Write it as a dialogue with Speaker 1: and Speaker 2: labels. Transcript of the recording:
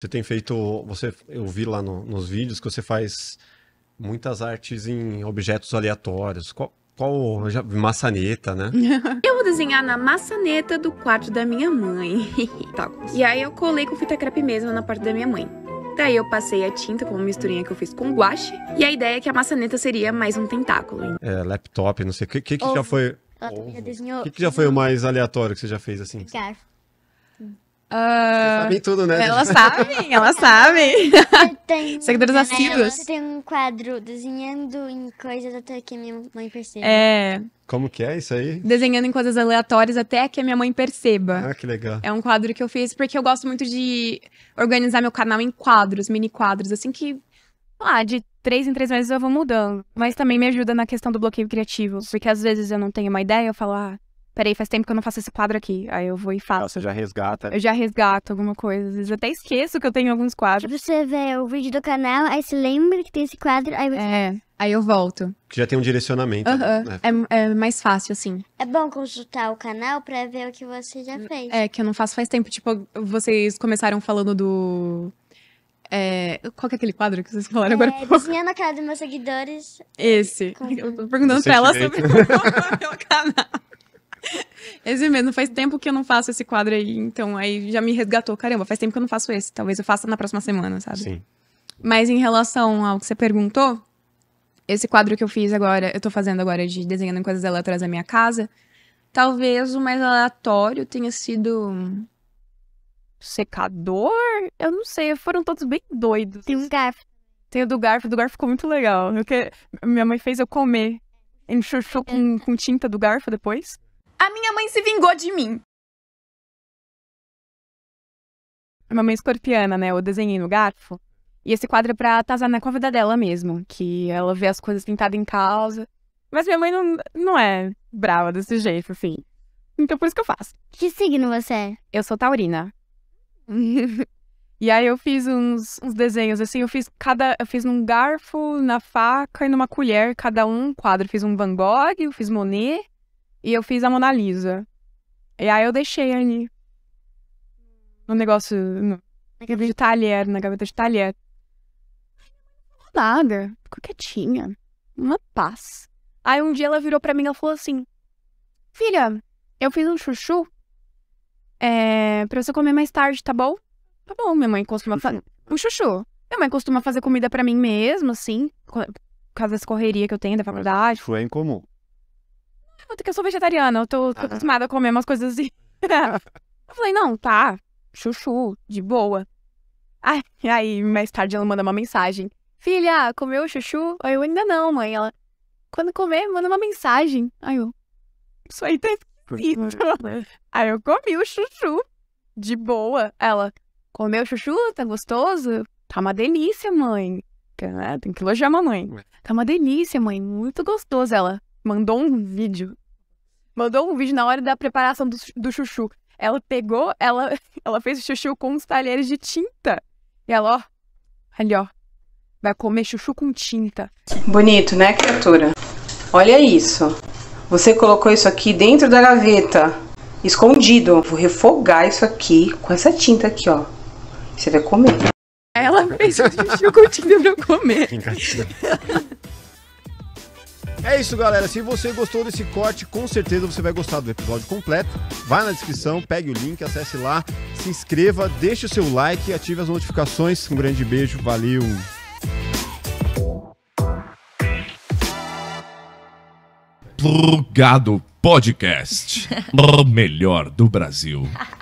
Speaker 1: Você tem feito, você, eu vi lá no, nos vídeos que você faz muitas artes em objetos aleatórios. Qual, qual já, maçaneta, né? eu vou desenhar na maçaneta do quarto da minha mãe. Tá. e aí eu colei com fita crepe mesmo na parte da minha mãe. Daí eu passei a tinta com uma misturinha que eu fiz com guache. E a ideia é que a maçaneta seria mais um tentáculo. Hein? É, laptop, não sei. O que, que, que já foi... O que, que já foi o mais aleatório que você já fez assim? Garfo. Uh, sabem tudo, né? Elas sabem, elas sabem. Eu tenho, Seguidores assíduos. Eu tenho um quadro desenhando em coisas até que a minha mãe perceba. É. Como que é isso aí? Desenhando em coisas aleatórias até que a minha mãe perceba. Ah, que legal. É um quadro que eu fiz porque eu gosto muito de organizar meu canal em quadros, mini quadros, assim que. Ah, de três em três meses eu vou mudando. Mas também me ajuda na questão do bloqueio criativo. Porque às vezes eu não tenho uma ideia, eu falo, ah, peraí, faz tempo que eu não faço esse quadro aqui. Aí eu vou e faço. Ah, você já resgata. Eu já resgato alguma coisa. Às vezes eu até esqueço que eu tenho alguns quadros. você vê o vídeo do canal, aí se lembra que tem esse quadro, aí você... É, aí eu volto. Que já tem um direcionamento. Uh -huh. né? é, é, mais fácil, assim. É bom consultar o canal pra ver o que você já fez. É, que eu não faço faz tempo. Tipo, vocês começaram falando do... É, qual que é aquele quadro que vocês falaram é, agora? Desenhando a cara dos meus seguidores. Esse. Com... Eu tô perguntando pra ela sobre o meu canal. Esse mesmo, faz tempo que eu não faço esse quadro aí, então aí já me resgatou. Caramba, faz tempo que eu não faço esse. Talvez eu faça na próxima semana, sabe? Sim. Mas em relação ao que você perguntou, esse quadro que eu fiz agora, eu tô fazendo agora de desenhando coisas aleatórias da minha casa, talvez o mais aleatório tenha sido secador? Eu não sei, foram todos bem doidos. Tem o garfo. Tem o do garfo, do garfo ficou muito legal. Porque Minha mãe fez eu comer. Enxuxou com, é. com tinta do garfo depois se vingou de mim. A mamãe escorpiana, né? O desenhei no garfo. E esse quadro é pra atazanar com a vida dela mesmo. Que ela vê as coisas pintadas em casa. Mas minha mãe não, não é brava desse jeito, assim. Então por isso que eu faço. Que signo você é? Eu sou taurina. e aí eu fiz uns, uns, desenhos, assim, eu fiz cada. Eu fiz num garfo, na faca e numa colher, cada um quadro. Eu fiz um Van Gogh, eu fiz Monet. E eu fiz a Mona Lisa. E aí eu deixei ali. No negócio. No, na gaveta de talher, na gaveta de talher. Nada. Ficou quietinha. Uma paz. Aí um dia ela virou pra mim e falou assim: Filha, eu fiz um chuchu é, pra você comer mais tarde, tá bom? Tá bom, minha mãe costuma fazer. Um chuchu. Minha mãe costuma fazer comida pra mim mesmo assim, por causa dessa correria que eu tenho da faculdade. Isso é incomum porque eu sou vegetariana, eu tô, tô ah. acostumada a comer umas coisas assim. eu falei, não, tá, chuchu, de boa. aí, mais tarde ela manda uma mensagem. Filha, comeu chuchu? Aí eu, ainda não, mãe. Ela, quando comer, manda uma mensagem. Aí eu, isso aí tá escrito. aí eu comi o chuchu, de boa. Ela, comeu chuchu? Tá gostoso? Tá uma delícia, mãe. Né, tem que elogiar a mamãe. Tá uma delícia, mãe. Muito gostoso. Ela, mandou um vídeo. Mandou um vídeo na hora da preparação do, do chuchu. Ela pegou, ela, ela fez o chuchu com uns talheres de tinta. E ela, ó, ali, ó, vai comer chuchu com tinta. Bonito, né, criatura? Olha isso. Você colocou isso aqui dentro da gaveta, escondido. Vou refogar isso aqui com essa tinta aqui, ó. Você vai comer. Ela fez o chuchu com tinta pra eu comer. É isso, galera. Se você gostou desse corte, com certeza você vai gostar do episódio completo. Vai na descrição, pegue o link, acesse lá, se inscreva, deixe o seu like, ative as notificações. Um grande beijo, valeu! Plugado Podcast. o melhor do Brasil.